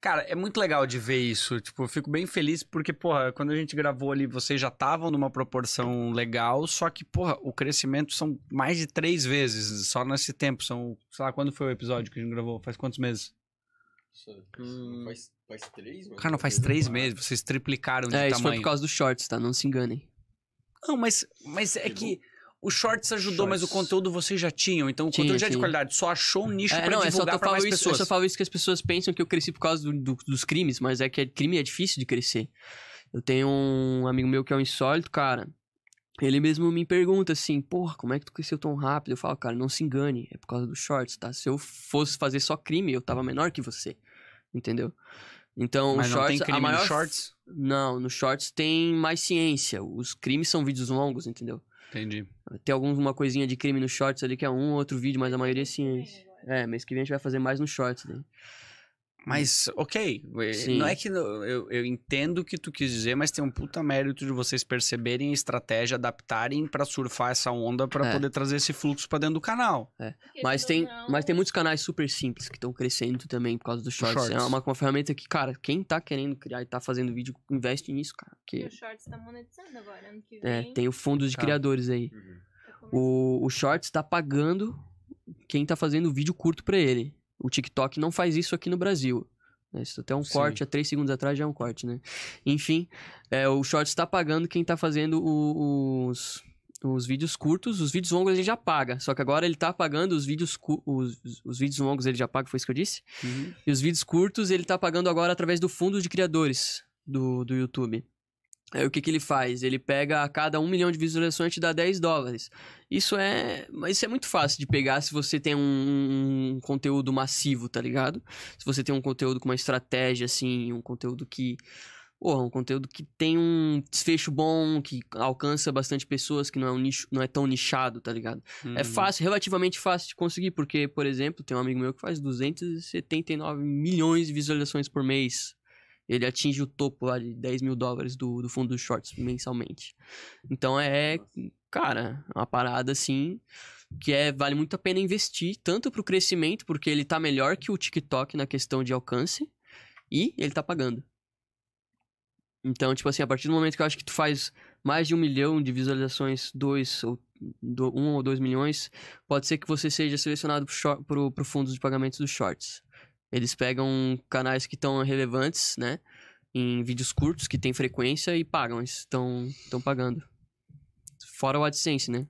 Cara, é muito legal de ver isso. Tipo, eu fico bem feliz porque, porra, quando a gente gravou ali, vocês já estavam numa proporção legal, só que, porra, o crescimento são mais de três vezes só nesse tempo. São, sei lá, quando foi o episódio que a gente gravou? Faz quantos meses? Hum... Faz, faz três? Cara, não faz né? três mais. meses. Vocês triplicaram de é, tamanho. É, isso foi por causa dos shorts, tá? Não se enganem. Não, mas, mas é que... que o Shorts ajudou, Shorts. mas o conteúdo vocês já tinham. Então, o tinha, conteúdo já é de qualidade. Só achou um nicho é, pra não, é divulgar é pra mais isso, pessoas. Eu só falo isso que as pessoas pensam que eu cresci por causa do, do, dos crimes, mas é que é, crime é difícil de crescer. Eu tenho um amigo meu que é um insólito, cara. Ele mesmo me pergunta assim, porra, como é que tu cresceu tão rápido? Eu falo, cara, não se engane, é por causa dos shorts, tá? Se eu fosse fazer só crime, eu tava menor que você, entendeu? Então, Mas shorts, não tem crime maior... no shorts? Não, no shorts tem mais ciência. Os crimes são vídeos longos, entendeu? Entendi. Tem alguma coisinha de crime no shorts ali que é um outro vídeo, mas a maioria é ciência. É, mês que vem a gente vai fazer mais no shorts. Né? Hum. Mas, ok, Sim. não é que eu, eu entendo o que tu quis dizer, mas tem um puta mérito de vocês perceberem a estratégia, adaptarem para surfar essa onda para é. poder trazer esse fluxo para dentro do canal. É. Mas, tem, não... É mas tem muitos canais super simples que estão crescendo também por causa dos shorts. shorts. É uma, uma ferramenta que, cara, quem tá querendo criar e tá fazendo vídeo, investe nisso, cara. Porque... E o shorts tá monetizando agora, ano que é, vem. É, tem o fundo de tá. criadores aí. Uhum. O, o shorts tá pagando quem tá fazendo vídeo curto para ele. O TikTok não faz isso aqui no Brasil. Né? Isso até um Sim. corte, há três segundos atrás já é um corte, né? Enfim, é, o Shorts está pagando quem está fazendo o, os, os vídeos curtos. Os vídeos longos ele já paga. Só que agora ele está pagando os vídeos os, os vídeos longos ele já paga, foi isso que eu disse. Uhum. E os vídeos curtos ele está pagando agora através do fundo de criadores do, do YouTube. Aí o que, que ele faz? Ele pega a cada um milhão de visualizações te dá 10 dólares. Isso é. Mas isso é muito fácil de pegar se você tem um, um, conteúdo massivo, tá ligado? Se você tem um conteúdo com uma estratégia, assim, um conteúdo que. Porra, um conteúdo que tem um desfecho bom, que alcança bastante pessoas, que não é, um nicho, não é tão nichado, tá ligado? É uhum. É fácil, relativamente fácil de conseguir, porque, por exemplo, tem um amigo meu que faz 279 milhões de visualizações por mês ele atinge o topo lá de 10 mil dólares do, do fundo dos shorts mensalmente. Então é, cara, uma parada assim que é vale muito a pena investir, tanto para o crescimento, porque ele tá melhor que o TikTok na questão de alcance, e ele tá pagando. Então, tipo assim, a partir do momento que eu acho que tu faz mais de um milhão de visualizações, dois ou do, um ou dois milhões, pode ser que você seja selecionado para o fundo de pagamentos dos shorts. Eles pegam canais que estão relevantes, né? Em vídeos curtos, que tem frequência e pagam. Estão pagando. Fora o AdSense, né?